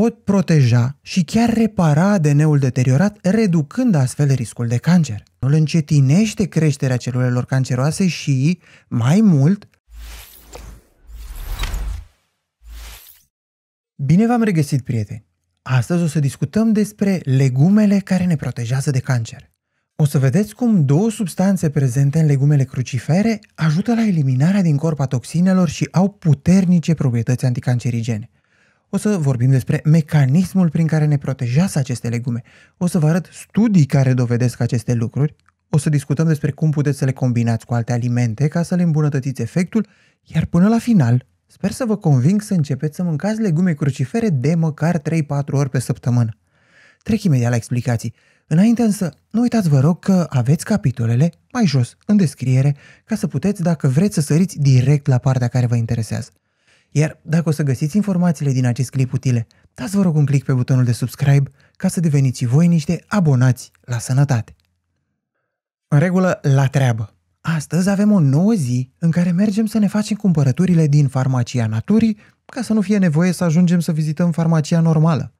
pot proteja și chiar repara ADN-ul deteriorat, reducând astfel riscul de cancer. Îl încetinește creșterea celulelor canceroase și, mai mult, Bine v-am regăsit, prieteni! Astăzi o să discutăm despre legumele care ne protejează de cancer. O să vedeți cum două substanțe prezente în legumele crucifere ajută la eliminarea din corp a toxinelor și au puternice proprietăți anticancerigene. O să vorbim despre mecanismul prin care ne protejează aceste legume. O să vă arăt studii care dovedesc aceste lucruri. O să discutăm despre cum puteți să le combinați cu alte alimente ca să le îmbunătățiți efectul, iar până la final, sper să vă conving să începeți să mâncați legume crucifere de măcar 3-4 ori pe săptămână. Trec imediat la explicații. Înainte însă, nu uitați vă rog că aveți capitolele mai jos, în descriere, ca să puteți, dacă vreți, să săriți direct la partea care vă interesează. Iar dacă o să găsiți informațiile din acest clip utile, dați vă rog un click pe butonul de subscribe ca să deveniți și voi niște abonați la sănătate. În regulă, la treabă. Astăzi avem o nouă zi în care mergem să ne facem cumpărăturile din farmacia naturii ca să nu fie nevoie să ajungem să vizităm farmacia normală.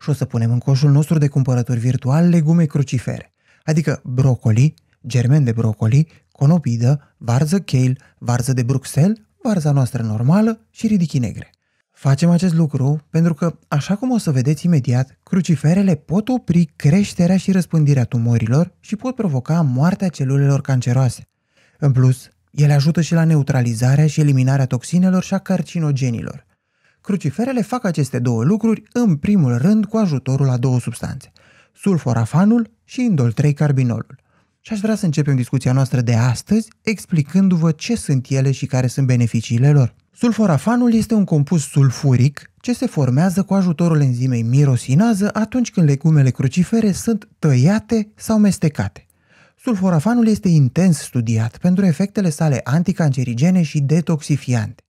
Și o să punem în coșul nostru de cumpărături virtual legume crucifere, adică brocoli, germen de brocoli, conopidă, varză kale, varză de Bruxelles barza noastră normală și ridichii negre. Facem acest lucru pentru că, așa cum o să vedeți imediat, cruciferele pot opri creșterea și răspândirea tumorilor și pot provoca moartea celulelor canceroase. În plus, ele ajută și la neutralizarea și eliminarea toxinelor și a carcinogenilor. Cruciferele fac aceste două lucruri în primul rând cu ajutorul a două substanțe, sulforafanul și indol-3-carbinolul și aș vrea să începem discuția noastră de astăzi explicându-vă ce sunt ele și care sunt beneficiile lor. Sulforafanul este un compus sulfuric ce se formează cu ajutorul enzimei mirosinază atunci când legumele crucifere sunt tăiate sau mestecate. Sulforafanul este intens studiat pentru efectele sale anticancerigene și detoxifiante.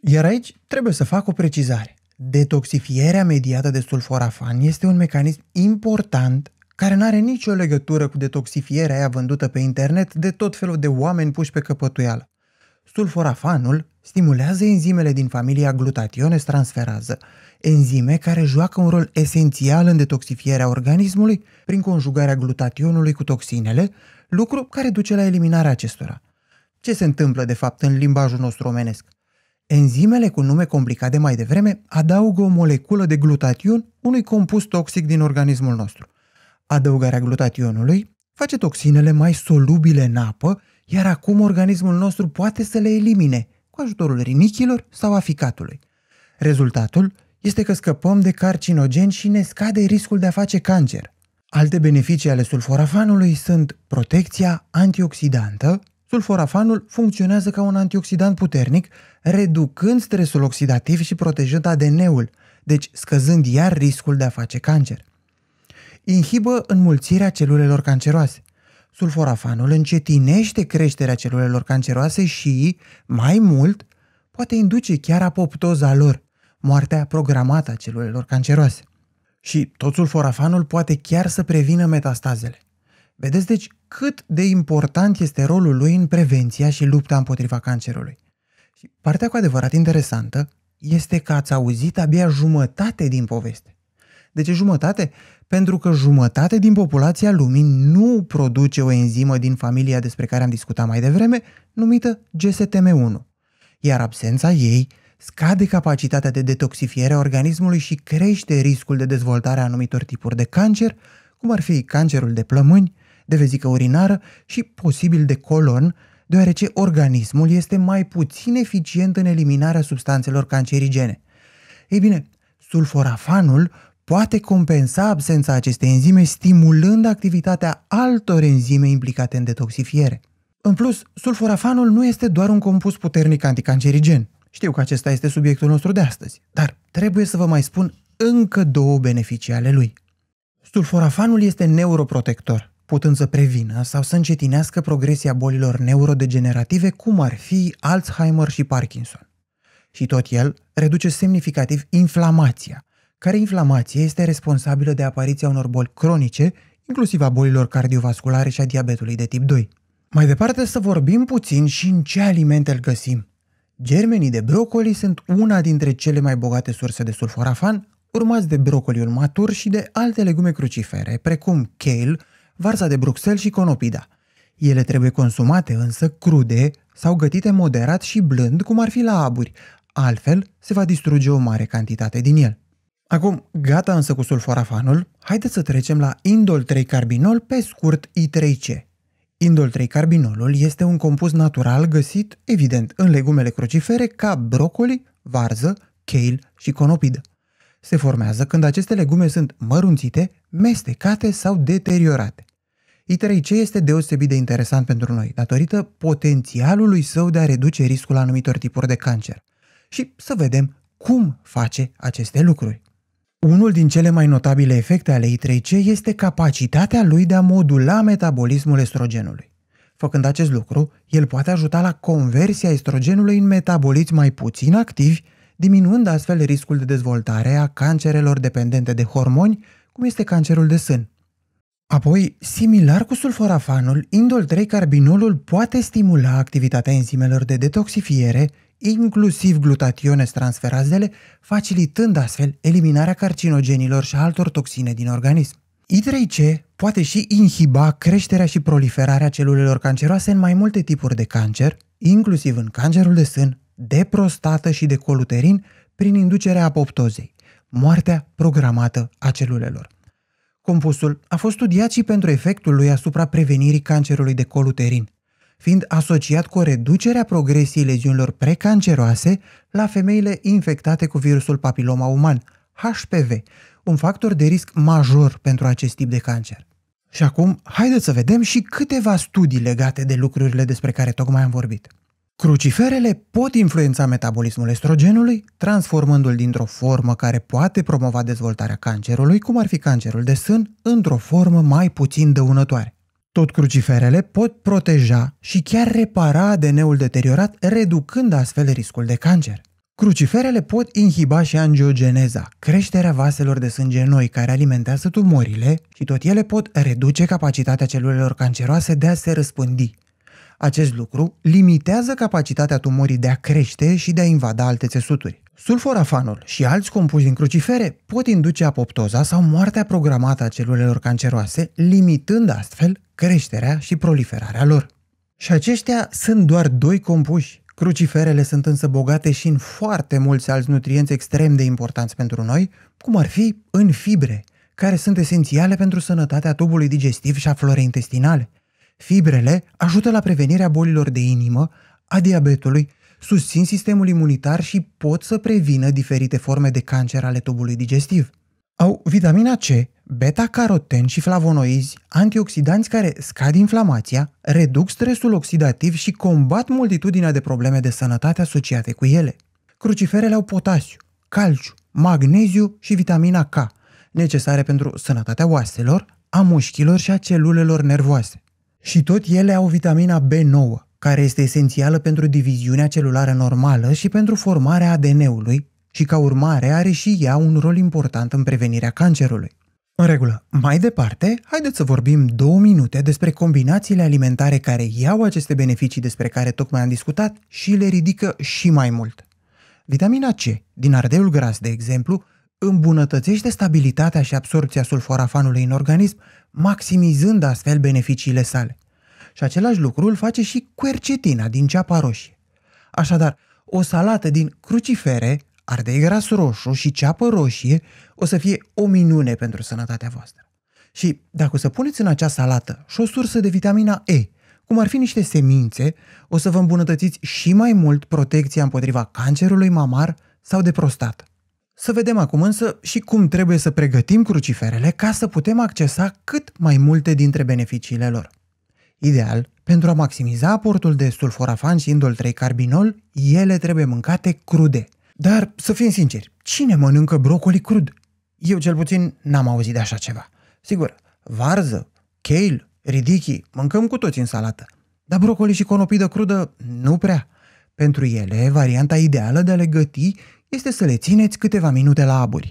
Iar aici trebuie să fac o precizare. Detoxifierea mediată de sulforafan este un mecanism important care nu are nicio legătură cu detoxifierea aia vândută pe internet de tot felul de oameni puși pe căpătuială. Sulforafanul stimulează enzimele din familia glutationes transferază, enzime care joacă un rol esențial în detoxifierea organismului prin conjugarea glutationului cu toxinele, lucru care duce la eliminarea acestora. Ce se întâmplă de fapt în limbajul nostru omenesc? Enzimele cu nume complicat de mai devreme adaugă o moleculă de glutation unui compus toxic din organismul nostru. Adăugarea glutationului face toxinele mai solubile în apă, iar acum organismul nostru poate să le elimine cu ajutorul rinichilor sau a ficatului. Rezultatul este că scăpăm de carcinogen și ne scade riscul de a face cancer. Alte beneficii ale sulforafanului sunt protecția antioxidantă. Sulforafanul funcționează ca un antioxidant puternic, reducând stresul oxidativ și protejând ADN-ul, deci scăzând iar riscul de a face cancer inhibă înmulțirea celulelor canceroase. Sulforafanul încetinește creșterea celulelor canceroase și, mai mult, poate induce chiar apoptoza lor, moartea programată a celulelor canceroase. Și tot sulforafanul poate chiar să prevină metastazele. Vedeți deci cât de important este rolul lui în prevenția și lupta împotriva cancerului. Și partea cu adevărat interesantă este că ați auzit abia jumătate din poveste. De ce jumătate? Pentru că jumătate din populația lumii nu produce o enzimă din familia despre care am discutat mai devreme, numită GSTM1. Iar absența ei scade capacitatea de detoxifiere a organismului și crește riscul de dezvoltare a anumitor tipuri de cancer, cum ar fi cancerul de plămâni, de vezică urinară și posibil de colon, deoarece organismul este mai puțin eficient în eliminarea substanțelor cancerigene. Ei bine, sulforafanul poate compensa absența acestei enzime stimulând activitatea altor enzime implicate în detoxifiere. În plus, sulforafanul nu este doar un compus puternic anticancerigen. Știu că acesta este subiectul nostru de astăzi, dar trebuie să vă mai spun încă două beneficii ale lui. Sulforafanul este neuroprotector, putând să prevină sau să încetinească progresia bolilor neurodegenerative cum ar fi Alzheimer și Parkinson. Și tot el reduce semnificativ inflamația, care inflamație este responsabilă de apariția unor boli cronice, inclusiv a bolilor cardiovasculare și a diabetului de tip 2. Mai departe să vorbim puțin și în ce alimente îl găsim. Germenii de brocoli sunt una dintre cele mai bogate surse de sulforafan, urmați de brocoliul matur și de alte legume crucifere, precum kale, varza de Bruxelles și conopida. Ele trebuie consumate însă crude sau gătite moderat și blând, cum ar fi la aburi, altfel se va distruge o mare cantitate din el. Acum, gata însă cu sulforafanul, haideți să trecem la indol 3-carbinol, pe scurt I3C. Indol 3-carbinolul este un compus natural găsit, evident, în legumele crucifere ca brocoli, varză, kale și conopidă. Se formează când aceste legume sunt mărunțite, mestecate sau deteriorate. I3C este deosebit de interesant pentru noi, datorită potențialului său de a reduce riscul anumitor tipuri de cancer. Și să vedem cum face aceste lucruri. Unul din cele mai notabile efecte ale I3C este capacitatea lui de a modula metabolismul estrogenului. Făcând acest lucru, el poate ajuta la conversia estrogenului în metaboliți mai puțin activi, diminuând astfel riscul de dezvoltare a cancerelor dependente de hormoni, cum este cancerul de sân. Apoi, similar cu sulforafanul, indol-3-carbinolul poate stimula activitatea enzimelor de detoxifiere inclusiv glutatione transferazele, facilitând astfel eliminarea carcinogenilor și altor toxine din organism. I3C poate și inhiba creșterea și proliferarea celulelor canceroase în mai multe tipuri de cancer, inclusiv în cancerul de sân, de prostată și de coluterin, prin inducerea apoptozei, moartea programată a celulelor. Compusul a fost studiat și pentru efectul lui asupra prevenirii cancerului de coluterin, fiind asociat cu o reducere a progresiei leziunilor precanceroase la femeile infectate cu virusul papiloma uman, HPV, un factor de risc major pentru acest tip de cancer. Și acum, haideți să vedem și câteva studii legate de lucrurile despre care tocmai am vorbit. Cruciferele pot influența metabolismul estrogenului, transformându-l dintr-o formă care poate promova dezvoltarea cancerului, cum ar fi cancerul de sân, într-o formă mai puțin dăunătoare. Tot cruciferele pot proteja și chiar repara ADN-ul deteriorat, reducând astfel riscul de cancer. Cruciferele pot inhiba și angiogeneza, creșterea vaselor de sânge noi care alimentează tumorile și tot ele pot reduce capacitatea celulelor canceroase de a se răspândi. Acest lucru limitează capacitatea tumorii de a crește și de a invada alte țesuturi. Sulforafanul și alți compuși din crucifere pot induce apoptoza sau moartea programată a celulelor canceroase, limitând astfel creșterea și proliferarea lor. Și aceștia sunt doar doi compuși. Cruciferele sunt însă bogate și în foarte mulți alți nutrienți extrem de importanți pentru noi, cum ar fi în fibre, care sunt esențiale pentru sănătatea tubului digestiv și a florei intestinale. Fibrele ajută la prevenirea bolilor de inimă, a diabetului susțin sistemul imunitar și pot să prevină diferite forme de cancer ale tubului digestiv. Au vitamina C, beta-caroten și flavonoizi, antioxidanți care scad inflamația, reduc stresul oxidativ și combat multitudinea de probleme de sănătate asociate cu ele. Cruciferele au potasiu, calciu, magneziu și vitamina K, necesare pentru sănătatea oaselor, a mușchilor și a celulelor nervoase. Și tot ele au vitamina B9, care este esențială pentru diviziunea celulară normală și pentru formarea ADN-ului și ca urmare are și ea un rol important în prevenirea cancerului. În regulă, mai departe, haideți să vorbim două minute despre combinațiile alimentare care iau aceste beneficii despre care tocmai am discutat și le ridică și mai mult. Vitamina C, din ardeiul gras, de exemplu, îmbunătățește stabilitatea și absorpția sulforafanului în organism, maximizând astfel beneficiile sale. Și același lucru îl face și quercetina din ceapa roșie. Așadar, o salată din crucifere, ardei gras roșu și ceapă roșie o să fie o minune pentru sănătatea voastră. Și dacă o să puneți în acea salată și o sursă de vitamina E, cum ar fi niște semințe, o să vă îmbunătățiți și mai mult protecția împotriva cancerului mamar sau de prostat. Să vedem acum însă și cum trebuie să pregătim cruciferele ca să putem accesa cât mai multe dintre beneficiile lor. Ideal, pentru a maximiza aportul de sulforafan și indol-3-carbinol, ele trebuie mâncate crude. Dar, să fim sinceri, cine mănâncă brocoli crud? Eu cel puțin n-am auzit de așa ceva. Sigur, varză, kale, ridichi, mâncăm cu toți în salată. Dar brocoli și conopidă crudă, nu prea. Pentru ele, varianta ideală de a le găti este să le țineți câteva minute la aburi.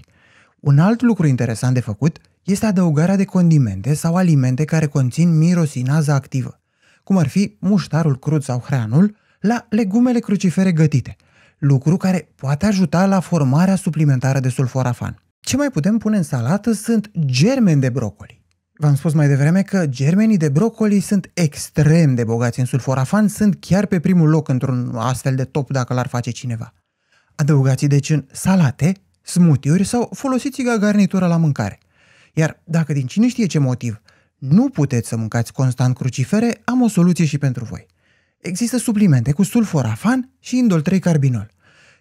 Un alt lucru interesant de făcut este adăugarea de condimente sau alimente care conțin mirosinază activă, cum ar fi muștarul crud sau hranul, la legumele crucifere gătite, lucru care poate ajuta la formarea suplimentară de sulforafan. Ce mai putem pune în salată sunt germeni de brocoli. V-am spus mai devreme că germenii de brocoli sunt extrem de bogați în sulforafan, sunt chiar pe primul loc într-un astfel de top dacă l-ar face cineva. Adăugați deci în salate, smutiuri sau folosiți i ca garnitură la mâncare. Iar dacă din cine știe ce motiv nu puteți să mâncați constant crucifere, am o soluție și pentru voi. Există suplimente cu sulforafan și indol-3 carbinol.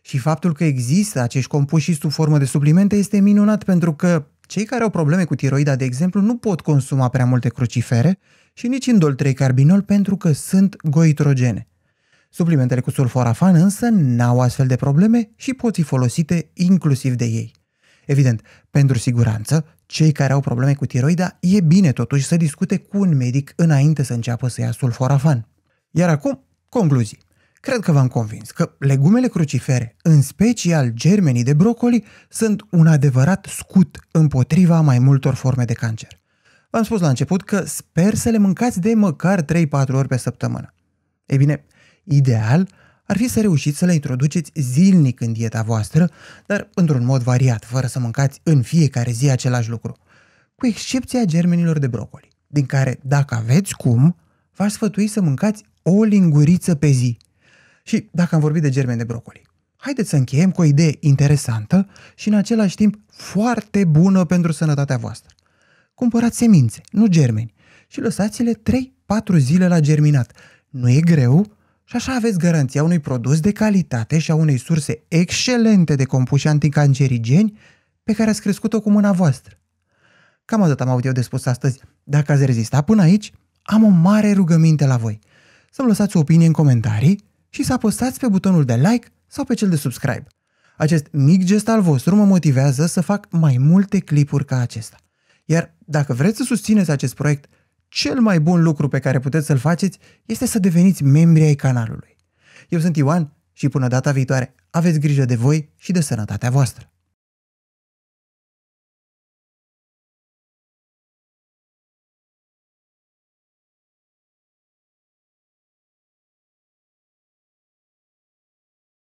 Și faptul că există acești compuși sub formă de suplimente este minunat pentru că cei care au probleme cu tiroida, de exemplu, nu pot consuma prea multe crucifere și nici indol-3 carbinol pentru că sunt goitrogene. Suplimentele cu sulforafan însă n-au astfel de probleme și pot fi folosite inclusiv de ei. Evident, pentru siguranță, cei care au probleme cu tiroida, e bine totuși să discute cu un medic înainte să înceapă să ia sulforafan. Iar acum, concluzii. Cred că v-am convins că legumele crucifere, în special germenii de brocoli, sunt un adevărat scut împotriva mai multor forme de cancer. V-am spus la început că sper să le mâncați de măcar 3-4 ori pe săptămână. Ei bine, ideal ar fi să reușiți să le introduceți zilnic în dieta voastră, dar într-un mod variat, fără să mâncați în fiecare zi același lucru, cu excepția germenilor de brocoli, din care, dacă aveți cum, v-aș sfătui să mâncați o linguriță pe zi. Și dacă am vorbit de germeni de brocoli, haideți să încheiem cu o idee interesantă și în același timp foarte bună pentru sănătatea voastră. Cumpărați semințe, nu germeni, și lăsați-le 3-4 zile la germinat. Nu e greu, și așa aveți garanția unui produs de calitate și a unei surse excelente de compuși anticancerigeni pe care ați crescut-o cu mâna voastră. Cam atât am avut eu de spus astăzi. Dacă ați rezistat până aici, am o mare rugăminte la voi. Să-mi lăsați o opinie în comentarii și să apăsați pe butonul de like sau pe cel de subscribe. Acest mic gest al vostru mă motivează să fac mai multe clipuri ca acesta. Iar dacă vreți să susțineți acest proiect, cel mai bun lucru pe care puteți să-l faceți este să deveniți membri ai canalului. Eu sunt Ioan și până data viitoare aveți grijă de voi și de sănătatea voastră.